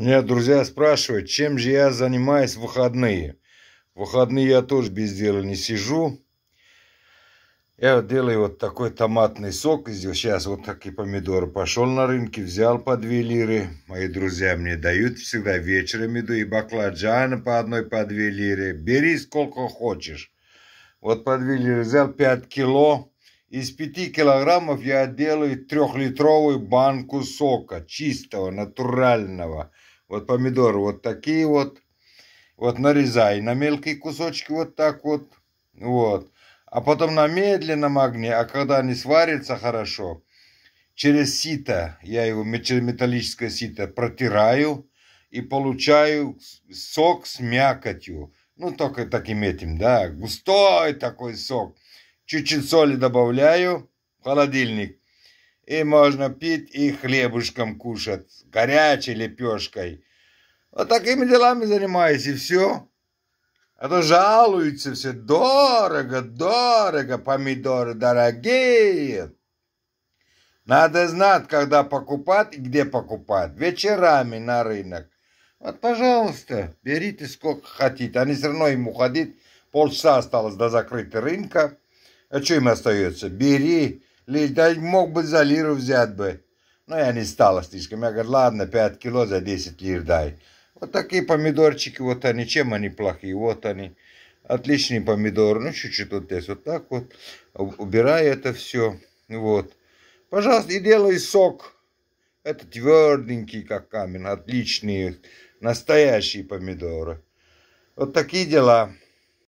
меня друзья спрашивают, чем же я занимаюсь в выходные. В выходные я тоже без дела не сижу. Я делаю вот такой томатный сок. Сейчас вот такие помидоры. Пошел на рынке, взял по 2 лиры. Мои друзья мне дают всегда вечером иду. И баклажаны по одной, по 2 лиры. Бери сколько хочешь. Вот по 2 лиры взял 5 кило. Из пяти килограммов я делаю трехлитровую банку сока, чистого, натурального. Вот помидоры вот такие вот. Вот нарезай на мелкие кусочки вот так вот. Вот. А потом на медленном огне, а когда они сварятся хорошо, через сито, я его через металлическое сито протираю и получаю сок с мякотью. Ну, только таким этим, да, густой такой сок чуть-чуть соли добавляю, холодильник. И можно пить и хлебушком кушать, горячей лепешкой. Вот такими делами занимаюсь, и все. А то жалуются все, дорого, дорого, помидоры дорогие. Надо знать, когда покупать и где покупать. Вечерами на рынок. Вот, пожалуйста, берите сколько хотите. Они все равно им уходить. Полчаса осталось до закрытия рынка. А что им остается? Бери. Да мог бы за лиру взять бы. Но ну, я не стала слишком. Я говорю, ладно, 5 кило за 10 лир дай. Вот такие помидорчики, вот они, чем они плохие, вот они. Отличный помидор, ну чуть-чуть вот здесь, вот так вот. Убираю это все, вот. Пожалуйста, и делай сок. Это тверденький, как камень, отличные, настоящие помидоры. Вот такие дела.